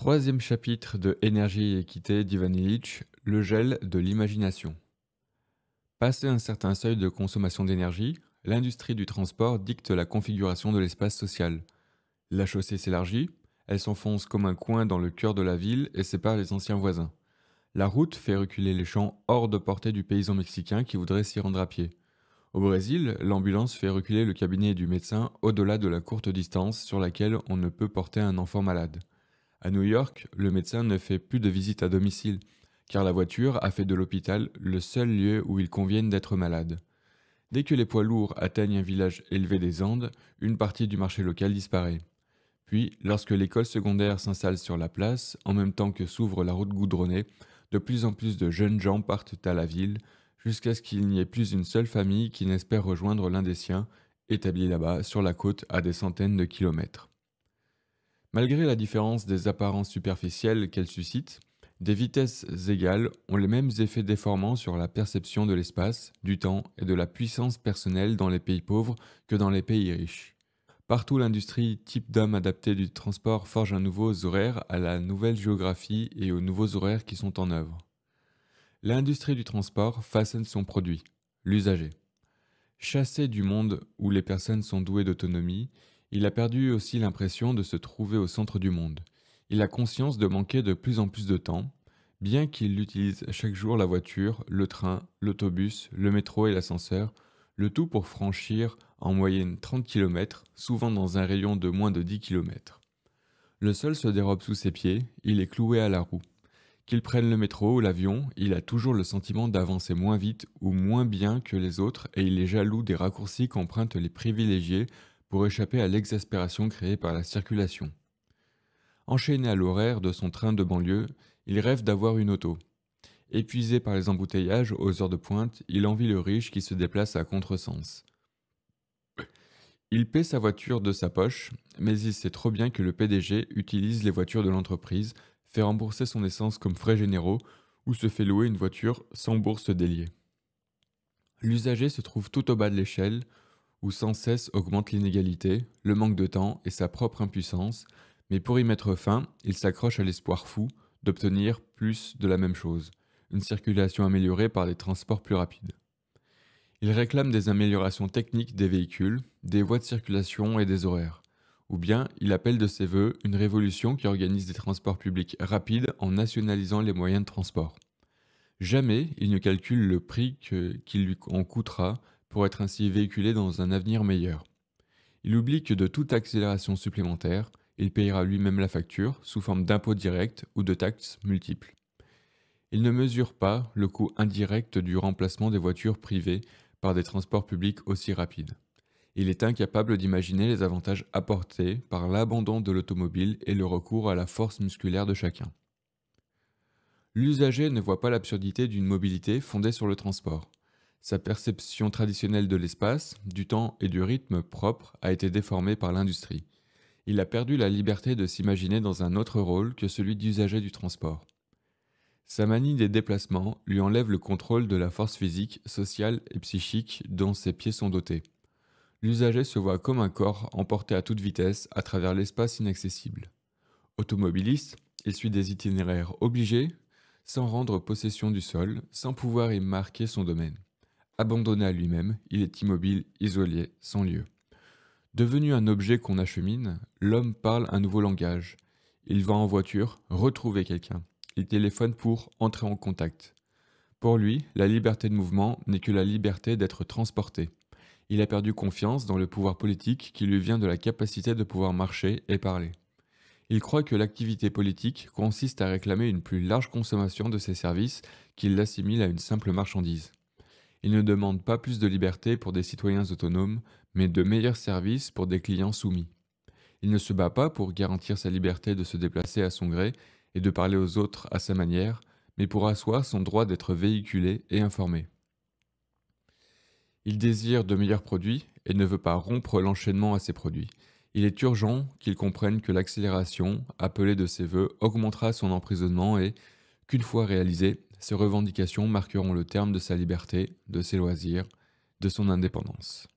Troisième chapitre de Énergie et équité d'Ivan Illich, le gel de l'imagination. Passé un certain seuil de consommation d'énergie, l'industrie du transport dicte la configuration de l'espace social. La chaussée s'élargit, elle s'enfonce comme un coin dans le cœur de la ville et sépare les anciens voisins. La route fait reculer les champs hors de portée du paysan mexicain qui voudrait s'y rendre à pied. Au Brésil, l'ambulance fait reculer le cabinet du médecin au-delà de la courte distance sur laquelle on ne peut porter un enfant malade. À New York, le médecin ne fait plus de visite à domicile, car la voiture a fait de l'hôpital le seul lieu où il convienne d'être malade. Dès que les poids lourds atteignent un village élevé des Andes, une partie du marché local disparaît. Puis, lorsque l'école secondaire s'installe sur la place, en même temps que s'ouvre la route goudronnée, de plus en plus de jeunes gens partent à la ville, jusqu'à ce qu'il n'y ait plus une seule famille qui n'espère rejoindre l'un des siens, établi là-bas sur la côte à des centaines de kilomètres. Malgré la différence des apparences superficielles qu'elles suscitent, des vitesses égales ont les mêmes effets déformants sur la perception de l'espace, du temps et de la puissance personnelle dans les pays pauvres que dans les pays riches. Partout, l'industrie type d'homme adapté du transport forge un nouveau horaire à la nouvelle géographie et aux nouveaux horaires qui sont en œuvre. L'industrie du transport façonne son produit, l'usager. Chassé du monde où les personnes sont douées d'autonomie, il a perdu aussi l'impression de se trouver au centre du monde. Il a conscience de manquer de plus en plus de temps, bien qu'il utilise chaque jour la voiture, le train, l'autobus, le métro et l'ascenseur, le tout pour franchir en moyenne 30 km, souvent dans un rayon de moins de 10 km. Le sol se dérobe sous ses pieds, il est cloué à la roue. Qu'il prenne le métro ou l'avion, il a toujours le sentiment d'avancer moins vite ou moins bien que les autres et il est jaloux des raccourcis qu'empruntent les privilégiés pour échapper à l'exaspération créée par la circulation. Enchaîné à l'horaire de son train de banlieue, il rêve d'avoir une auto. Épuisé par les embouteillages aux heures de pointe, il envie le riche qui se déplace à contresens. Il paie sa voiture de sa poche, mais il sait trop bien que le PDG utilise les voitures de l'entreprise, fait rembourser son essence comme frais généraux, ou se fait louer une voiture sans bourse déliée. L'usager se trouve tout au bas de l'échelle, où sans cesse augmente l'inégalité, le manque de temps et sa propre impuissance, mais pour y mettre fin, il s'accroche à l'espoir fou d'obtenir plus de la même chose, une circulation améliorée par des transports plus rapides. Il réclame des améliorations techniques des véhicules, des voies de circulation et des horaires. Ou bien il appelle de ses voeux une révolution qui organise des transports publics rapides en nationalisant les moyens de transport. Jamais il ne calcule le prix qu'il lui en coûtera pour être ainsi véhiculé dans un avenir meilleur. Il oublie que de toute accélération supplémentaire, il payera lui-même la facture sous forme d'impôts directs ou de taxes multiples. Il ne mesure pas le coût indirect du remplacement des voitures privées par des transports publics aussi rapides. Il est incapable d'imaginer les avantages apportés par l'abandon de l'automobile et le recours à la force musculaire de chacun. L'usager ne voit pas l'absurdité d'une mobilité fondée sur le transport. Sa perception traditionnelle de l'espace, du temps et du rythme propre a été déformée par l'industrie. Il a perdu la liberté de s'imaginer dans un autre rôle que celui d'usager du transport. Sa manie des déplacements lui enlève le contrôle de la force physique, sociale et psychique dont ses pieds sont dotés. L'usager se voit comme un corps emporté à toute vitesse à travers l'espace inaccessible. Automobiliste, il suit des itinéraires obligés, sans rendre possession du sol, sans pouvoir y marquer son domaine. Abandonné à lui-même, il est immobile, isolé, sans lieu. Devenu un objet qu'on achemine, l'homme parle un nouveau langage. Il va en voiture retrouver quelqu'un. Il téléphone pour entrer en contact. Pour lui, la liberté de mouvement n'est que la liberté d'être transporté. Il a perdu confiance dans le pouvoir politique qui lui vient de la capacité de pouvoir marcher et parler. Il croit que l'activité politique consiste à réclamer une plus large consommation de ses services qu'il l'assimile à une simple marchandise. Il ne demande pas plus de liberté pour des citoyens autonomes, mais de meilleurs services pour des clients soumis. Il ne se bat pas pour garantir sa liberté de se déplacer à son gré et de parler aux autres à sa manière, mais pour asseoir son droit d'être véhiculé et informé. Il désire de meilleurs produits et ne veut pas rompre l'enchaînement à ses produits. Il est urgent qu'il comprenne que l'accélération, appelée de ses voeux, augmentera son emprisonnement et, qu'une fois réalisée, ces revendications marqueront le terme de sa liberté, de ses loisirs, de son indépendance.